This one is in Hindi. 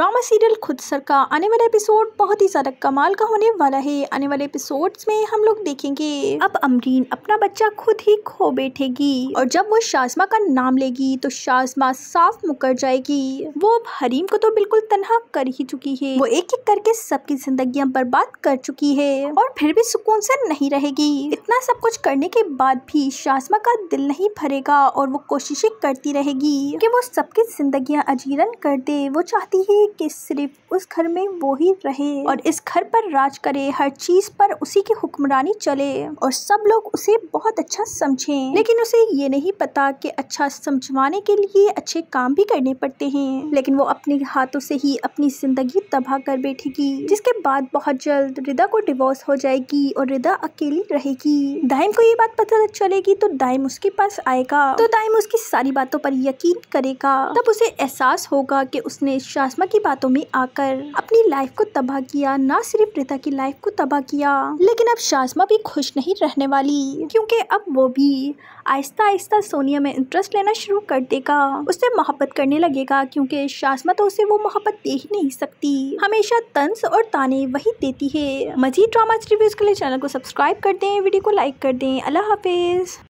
ड्रामा सीरियल खुद सर का आने वाला एपिसोड बहुत ही ज़्यादा कमाल का होने वाला है आने वाले एपिसोड्स में हम लोग देखेंगे अब अमरीन अपना बच्चा खुद ही खो बैठेगी और जब वो शाजमा का नाम लेगी तो शाजमा साफ मुकर जाएगी वो अब हरीम को तो बिल्कुल तनहा कर ही चुकी है वो एक एक करके सबकी जिंदगी बर्बाद कर चुकी है और फिर भी सुकून से नहीं रहेगी इतना सब कुछ करने के बाद भी शाजमा का दिल नहीं भरेगा और वो कोशिशें करती रहेगी कि वो सबकी जिंदगी अजीरन कर दे वो चाहती है कि सिर्फ उस घर में वो ही रहे और इस घर पर राज करे हर चीज पर उसी की हुक्मरानी चले और सब लोग उसे बहुत अच्छा समझें लेकिन उसे ये नहीं पता कि अच्छा समझवाने के लिए अच्छे काम भी करने पड़ते हैं लेकिन वो अपने हाथों से ही अपनी जिंदगी तबाह कर बैठेगी जिसके बाद बहुत जल्द रिदा को डिवोर्स हो जाएगी और रिदा अकेली रहेगी दाइम को ये बात पता चलेगी तो दाइम उसके पास आएगा तो दाइम उसकी सारी बातों पर यकीन करेगा तब उसे एहसास होगा कि उसने शासमा की बातों में आकर अपनी लाइफ को तबाह किया न सिर्फ रिता की लाइफ को तबाह किया लेकिन अब शाजमा भी खुश नहीं रहने वाली क्योंकि अब वो भी आहिस्ता आहिस्ता सोनिया में इंटरेस्ट लेना शुरू कर देगा उससे मोहब्बत करने लगेगा क्योंकि शाजमा तो उसे वो मोहब्बत दे ही नहीं सकती हमेशा तंस और ताने वही देती है मजीद ड्रामा रिव्यूज के लिए चैनल को सब्सक्राइब कर दें वीडियो को लाइक कर दें अल्लाह हाफिज